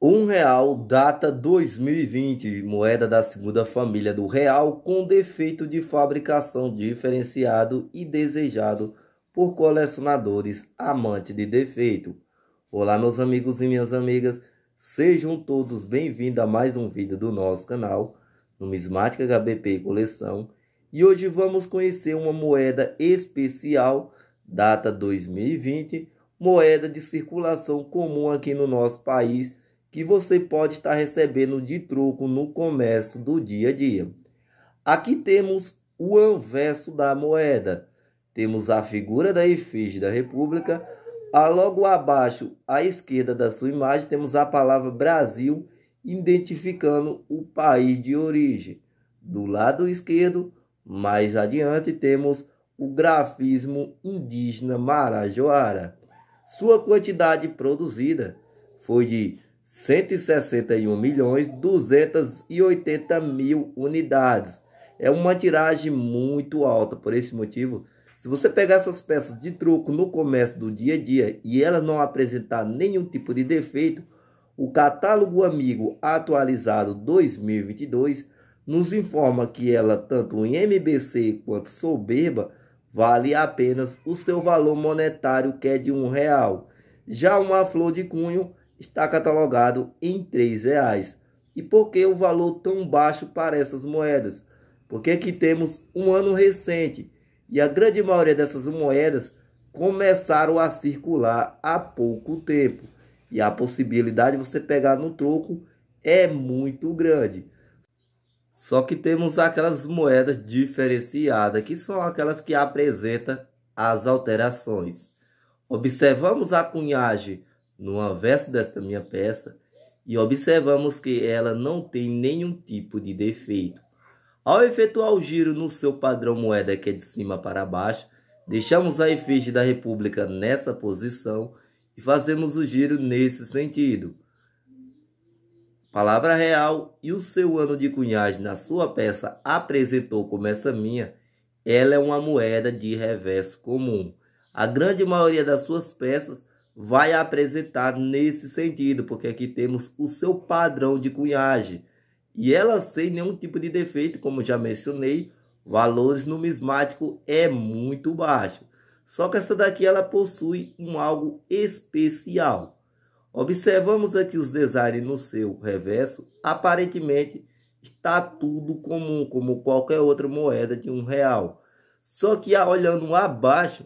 Um real data 2020, moeda da segunda família do real com defeito de fabricação diferenciado e desejado por colecionadores amantes de defeito. Olá meus amigos e minhas amigas, sejam todos bem-vindos a mais um vídeo do nosso canal Numismática HBP Coleção e hoje vamos conhecer uma moeda especial data 2020, moeda de circulação comum aqui no nosso país que você pode estar recebendo de troco no comércio do dia a dia. Aqui temos o anverso da moeda. Temos a figura da efígie da República. A ah, logo abaixo, à esquerda da sua imagem, temos a palavra Brasil, identificando o país de origem. Do lado esquerdo, mais adiante, temos o grafismo indígena Marajoara. Sua quantidade produzida foi de 161 milhões 280 mil unidades. É uma tiragem muito alta, por esse motivo, se você pegar essas peças de truco no comércio do dia a dia e ela não apresentar nenhum tipo de defeito, o catálogo amigo atualizado 2022 nos informa que ela, tanto em MBC quanto Soberba, vale apenas o seu valor monetário, que é de um real. Já uma flor de cunho está catalogado em R$ reais. E por que o valor tão baixo para essas moedas? Porque aqui temos um ano recente e a grande maioria dessas moedas começaram a circular há pouco tempo. E a possibilidade de você pegar no troco é muito grande. Só que temos aquelas moedas diferenciadas, que são aquelas que apresentam as alterações. Observamos a cunhagem no anverso desta minha peça e observamos que ela não tem nenhum tipo de defeito. Ao efetuar o giro no seu padrão moeda que é de cima para baixo, deixamos a efígie da república nessa posição e fazemos o giro nesse sentido. Palavra real e o seu ano de cunhagem na sua peça apresentou como essa minha, ela é uma moeda de reverso comum. A grande maioria das suas peças vai apresentar nesse sentido, porque aqui temos o seu padrão de cunhagem. E ela sem nenhum tipo de defeito, como já mencionei, valores numismático é muito baixo. Só que essa daqui ela possui um algo especial. Observamos aqui os designs no seu reverso, aparentemente está tudo comum, como qualquer outra moeda de um real. Só que olhando abaixo,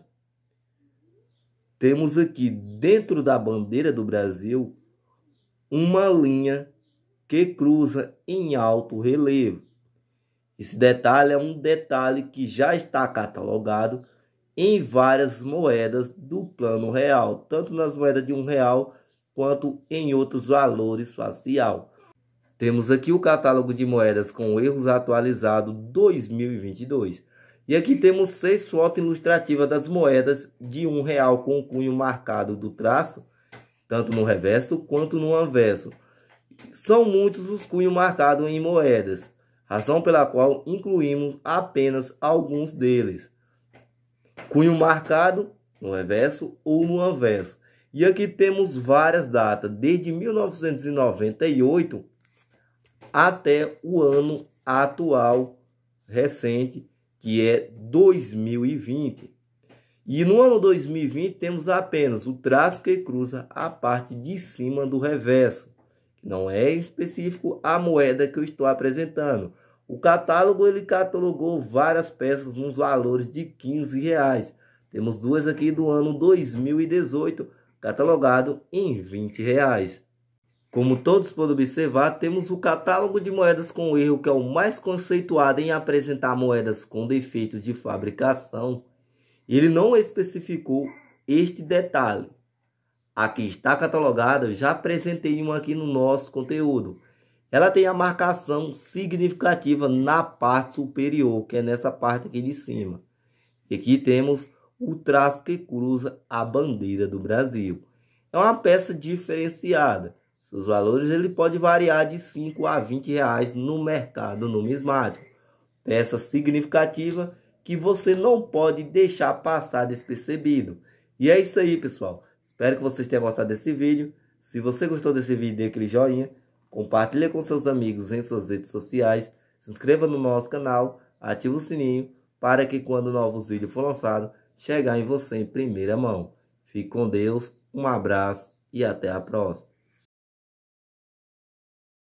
temos aqui dentro da bandeira do Brasil uma linha que cruza em alto relevo. Esse detalhe é um detalhe que já está catalogado em várias moedas do plano real, tanto nas moedas de um real quanto em outros valores facial. Temos aqui o catálogo de moedas com erros atualizado 2022. E aqui temos seis fotos ilustrativas das moedas de um real com o cunho marcado do traço, tanto no reverso quanto no anverso. São muitos os cunhos marcados em moedas, razão pela qual incluímos apenas alguns deles. Cunho marcado no reverso ou no anverso. E aqui temos várias datas, desde 1998 até o ano atual, recente, que é 2020. E no ano 2020 temos apenas o traço que cruza a parte de cima do reverso, que não é específico a moeda que eu estou apresentando. O catálogo ele catalogou várias peças nos valores de 15 reais. Temos duas aqui do ano 2018, catalogado em 20 reais. Como todos podem observar, temos o catálogo de moedas com erro, que é o mais conceituado em apresentar moedas com defeitos de fabricação. Ele não especificou este detalhe. Aqui está catalogada, eu já apresentei uma aqui no nosso conteúdo. Ela tem a marcação significativa na parte superior, que é nessa parte aqui de cima. E aqui temos o traço que cruza a bandeira do Brasil. É uma peça diferenciada os valores ele pode variar de 5 a 20 reais no mercado numismático. Peça significativa que você não pode deixar passar despercebido. E é isso aí, pessoal. Espero que vocês tenham gostado desse vídeo. Se você gostou desse vídeo, dê aquele joinha. Compartilhe com seus amigos em suas redes sociais. Se inscreva no nosso canal. Ative o sininho para que quando novos vídeos for lançado, chegar em você em primeira mão. Fique com Deus, um abraço e até a próxima.